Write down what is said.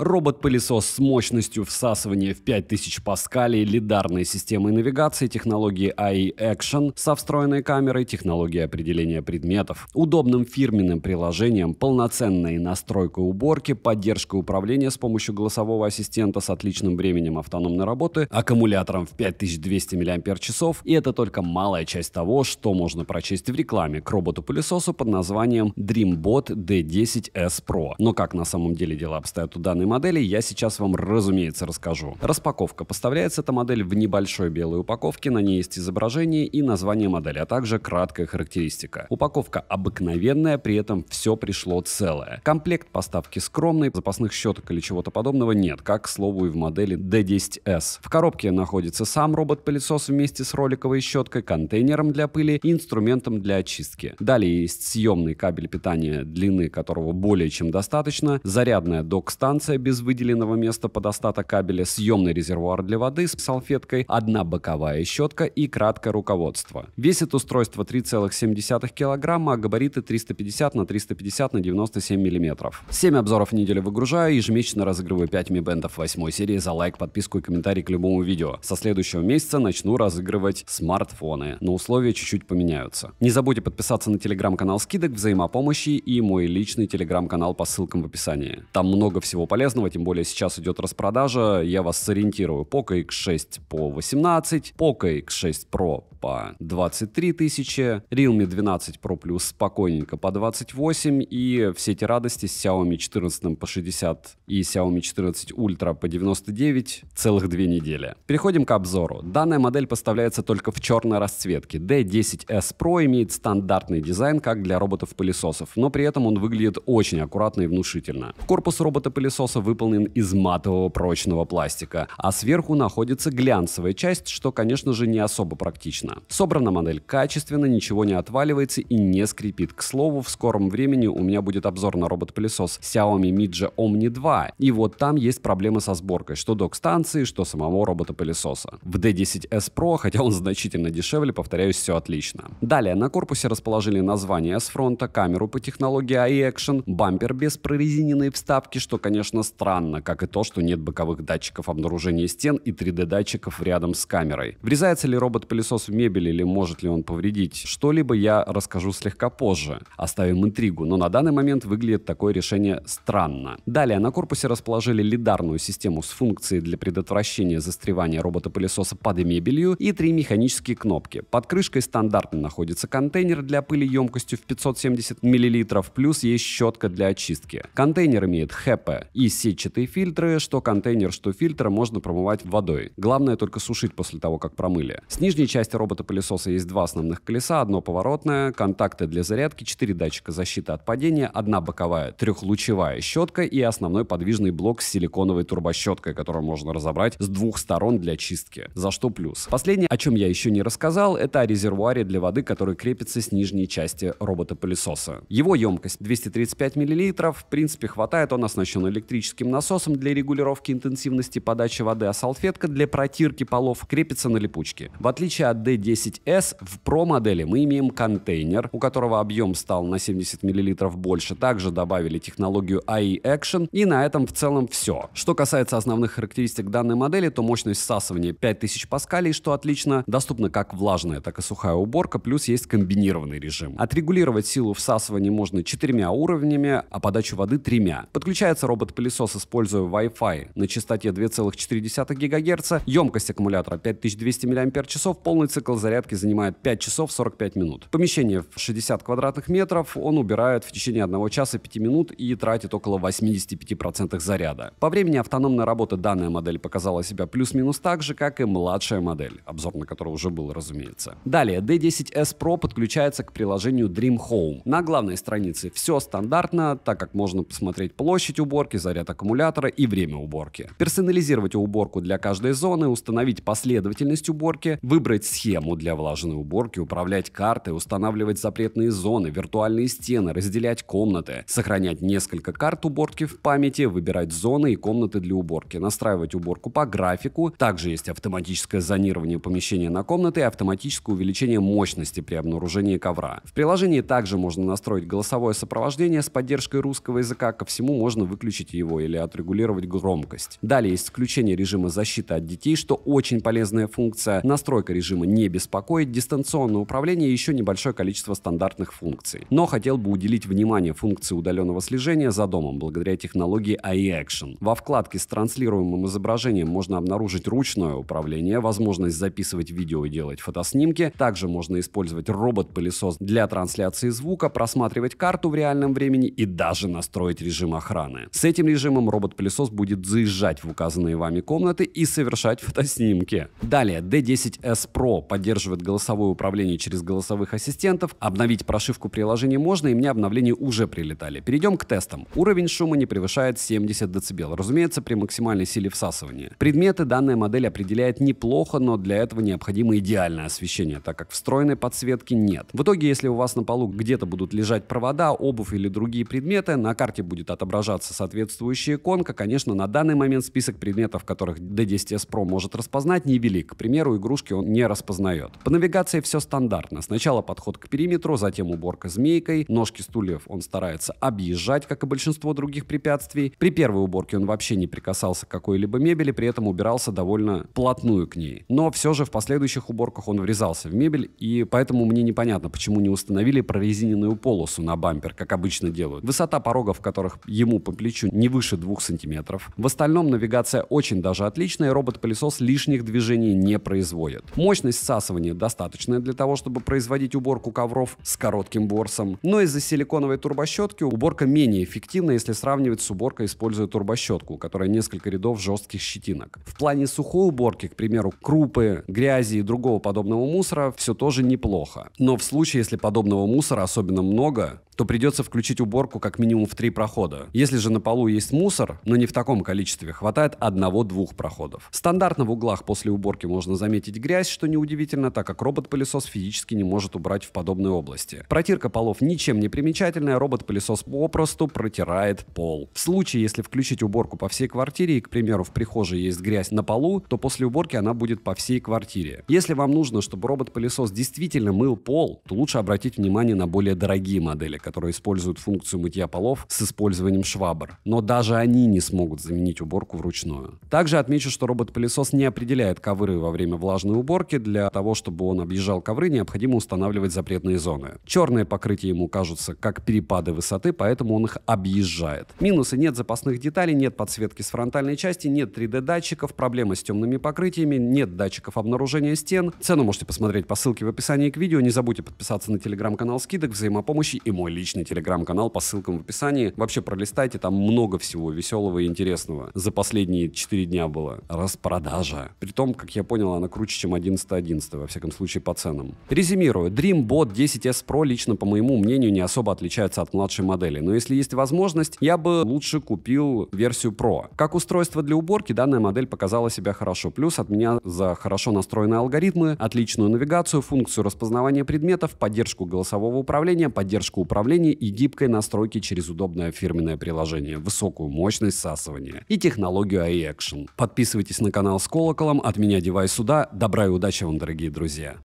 Робот-пылесос с мощностью всасывания в 5000 паскалей, лидарной системой навигации, технологии AI Action со встроенной камерой, технологией определения предметов, удобным фирменным приложением, полноценной настройкой уборки, поддержкой управления с помощью голосового ассистента с отличным временем автономной работы, аккумулятором в 5200 мАч, и это только малая часть того, что можно прочесть в рекламе к роботу-пылесосу под названием DreamBot D10S Pro. Но как на самом деле дела обстоят у данной модели я сейчас вам, разумеется, расскажу. Распаковка. Поставляется эта модель в небольшой белой упаковке, на ней есть изображение и название модели, а также краткая характеристика. Упаковка обыкновенная, при этом все пришло целое. Комплект поставки скромный, запасных щеток или чего-то подобного нет, как, к слову, и в модели D10S. В коробке находится сам робот-пылесос вместе с роликовой щеткой, контейнером для пыли и инструментом для очистки. Далее есть съемный кабель питания, длины которого более чем достаточно, зарядная док-станция без выделенного места под остаток кабеля, съемный резервуар для воды с салфеткой, одна боковая щетка и краткое руководство. Весит устройство 3,7 килограмма, а габариты 350 на 350 на 97 миллиметров. 7 обзоров в неделю выгружаю, ежемесячно разыгрываю 5 Mi Band 8 серии за лайк, подписку и комментарий к любому видео. Со следующего месяца начну разыгрывать смартфоны, но условия чуть-чуть поменяются. Не забудьте подписаться на телеграм-канал скидок, взаимопомощи и мой личный телеграм-канал по ссылкам в описании. Там много всего полезного полезного, тем более сейчас идет распродажа. Я вас сориентирую. Poco X6 по 18, Poco X6 Pro по 23 тысячи, Realme 12 Pro Plus спокойненько по 28 и все эти радости с Xiaomi 14 по 60 и Xiaomi 14 Ultra по 99 целых две недели. Переходим к обзору. Данная модель поставляется только в черной расцветке. D10S Pro имеет стандартный дизайн, как для роботов-пылесосов, но при этом он выглядит очень аккуратно и внушительно. корпус робота-пылесоса корпуса выполнен из матового прочного пластика, а сверху находится глянцевая часть, что, конечно же, не особо практично. Собрана модель качественно, ничего не отваливается и не скрипит. К слову, в скором времени у меня будет обзор на робот-пылесос Xiaomi Midja Omni 2, и вот там есть проблемы со сборкой, что док-станции, что самого робота-пылесоса. В D10S Pro, хотя он значительно дешевле, повторяюсь, все отлично. Далее, на корпусе расположили название с фронта, камеру по технологии iAction, бампер без прорезиненной вставки, что, конечно, странно, как и то, что нет боковых датчиков обнаружения стен и 3D-датчиков рядом с камерой. Врезается ли робот-пылесос в мебель или может ли он повредить что-либо, я расскажу слегка позже. Оставим интригу, но на данный момент выглядит такое решение странно. Далее на корпусе расположили лидарную систему с функцией для предотвращения застревания робота-пылесоса под мебелью и три механические кнопки. Под крышкой стандартно находится контейнер для пыли емкостью в 570 мл, плюс есть щетка для очистки. Контейнер имеет ХП и сетчатые фильтры, что контейнер, что фильтр можно промывать водой. Главное только сушить после того, как промыли. С нижней части робота-пылесоса есть два основных колеса, одно поворотное, контакты для зарядки, четыре датчика защиты от падения, одна боковая трехлучевая щетка и основной подвижный блок с силиконовой турбощеткой, которую можно разобрать с двух сторон для чистки. За что плюс. Последнее, о чем я еще не рассказал, это о резервуаре для воды, который крепится с нижней части робота-пылесоса. Его емкость 235 мл, в принципе хватает, он оснащен электричеством электрическим насосом для регулировки интенсивности подачи воды, а салфетка для протирки полов крепится на липучке. В отличие от D10S, в Pro модели мы имеем контейнер, у которого объем стал на 70 мл больше. Также добавили технологию AI e Action, и на этом в целом все. Что касается основных характеристик данной модели, то мощность всасывания 5000 паскалей, что отлично, доступна как влажная, так и сухая уборка, плюс есть комбинированный режим. Отрегулировать силу всасывания можно четырьмя уровнями, а подачу воды тремя. Подключается робот-пылесос пылесос, используя Wi-Fi на частоте 2,4 ГГц, емкость аккумулятора 5200 мАч, полный цикл зарядки занимает 5 часов 45 минут. Помещение в 60 квадратных метров он убирает в течение 1 часа 5 минут и тратит около 85% заряда. По времени автономной работы данная модель показала себя плюс-минус так же, как и младшая модель, обзор на которую уже был, разумеется. Далее, D10S Pro подключается к приложению Dream Home. На главной странице все стандартно, так как можно посмотреть площадь уборки, заряд заряд аккумулятора и время уборки. Персонализировать уборку для каждой зоны, установить последовательность уборки, выбрать схему для влажной уборки, управлять картой, устанавливать запретные зоны, виртуальные стены, разделять комнаты, сохранять несколько карт уборки в памяти, выбирать зоны и комнаты для уборки, настраивать уборку по графику. Также есть автоматическое зонирование помещения на комнаты и автоматическое увеличение мощности при обнаружении ковра. В приложении также можно настроить голосовое сопровождение с поддержкой русского языка, ко всему можно выключить его его или отрегулировать громкость. Далее есть включение режима защиты от детей, что очень полезная функция, настройка режима не беспокоит, дистанционное управление и еще небольшое количество стандартных функций. Но хотел бы уделить внимание функции удаленного слежения за домом благодаря технологии iAction. Во вкладке с транслируемым изображением можно обнаружить ручное управление, возможность записывать видео и делать фотоснимки. Также можно использовать робот-пылесос для трансляции звука, просматривать карту в реальном времени и даже настроить режим охраны. С этим режимом режимом робот-пылесос будет заезжать в указанные вами комнаты и совершать фотоснимки. Далее, D10S Pro поддерживает голосовое управление через голосовых ассистентов. Обновить прошивку приложения можно, и мне обновления уже прилетали. Перейдем к тестам. Уровень шума не превышает 70 дБ, разумеется, при максимальной силе всасывания. Предметы данная модель определяет неплохо, но для этого необходимо идеальное освещение, так как встроенной подсветки нет. В итоге, если у вас на полу где-то будут лежать провода, обувь или другие предметы, на карте будет отображаться соответствующий соответствующая иконка. Конечно, на данный момент список предметов, которых D10S Pro может распознать, невелик. К примеру, игрушки он не распознает. По навигации все стандартно. Сначала подход к периметру, затем уборка змейкой. Ножки стульев он старается объезжать, как и большинство других препятствий. При первой уборке он вообще не прикасался к какой-либо мебели, при этом убирался довольно плотную к ней. Но все же в последующих уборках он врезался в мебель, и поэтому мне непонятно, почему не установили прорезиненную полосу на бампер, как обычно делают. Высота порогов, в которых ему по плечу не вы выше 2 см. В остальном навигация очень даже отличная, робот-пылесос лишних движений не производит. Мощность всасывания достаточная для того, чтобы производить уборку ковров с коротким борсом, но из-за силиконовой турбощетки уборка менее эффективна, если сравнивать с уборкой, используя турбощетку, которая несколько рядов жестких щетинок. В плане сухой уборки, к примеру, крупы, грязи и другого подобного мусора, все тоже неплохо. Но в случае, если подобного мусора особенно много, то придется включить уборку как минимум в три прохода. Если же на полу есть мусор, но не в таком количестве, хватает одного-двух проходов. Стандартно в углах после уборки можно заметить грязь, что неудивительно, так как робот-пылесос физически не может убрать в подобной области. Протирка полов ничем не примечательная, робот-пылесос попросту протирает пол. В случае, если включить уборку по всей квартире и, к примеру, в прихожей есть грязь на полу, то после уборки она будет по всей квартире. Если вам нужно, чтобы робот-пылесос действительно мыл пол, то лучше обратить внимание на более дорогие модели, которые используют функцию мытья полов с использованием швабр. Но даже они не смогут заменить уборку вручную. Также отмечу, что робот-пылесос не определяет ковры во время влажной уборки. Для того, чтобы он объезжал ковры, необходимо устанавливать запретные зоны. Черные покрытия ему кажутся как перепады высоты, поэтому он их объезжает. Минусы нет запасных деталей, нет подсветки с фронтальной части, нет 3D-датчиков, проблемы с темными покрытиями, нет датчиков обнаружения стен. Цену можете посмотреть по ссылке в описании к видео. Не забудьте подписаться на телеграм-канал скидок, взаимопомощи и мой личный телеграм-канал по ссылкам в описании. Вообще пролистайте, там много много всего веселого и интересного за последние 4 дня было. Распродажа. При том, как я понял, она круче, чем 1111, во всяком случае по ценам. Резюмирую, DreamBot 10S Pro лично, по моему мнению, не особо отличается от младшей модели, но если есть возможность, я бы лучше купил версию Pro. Как устройство для уборки, данная модель показала себя хорошо. Плюс от меня за хорошо настроенные алгоритмы, отличную навигацию, функцию распознавания предметов, поддержку голосового управления, поддержку управления и гибкой настройки через удобное фирменное приложение. Высокое высокую мощность всасывания и технологию iAction. Подписывайтесь на канал с колоколом, от меня девайс сюда. Добра и удачи вам, дорогие друзья!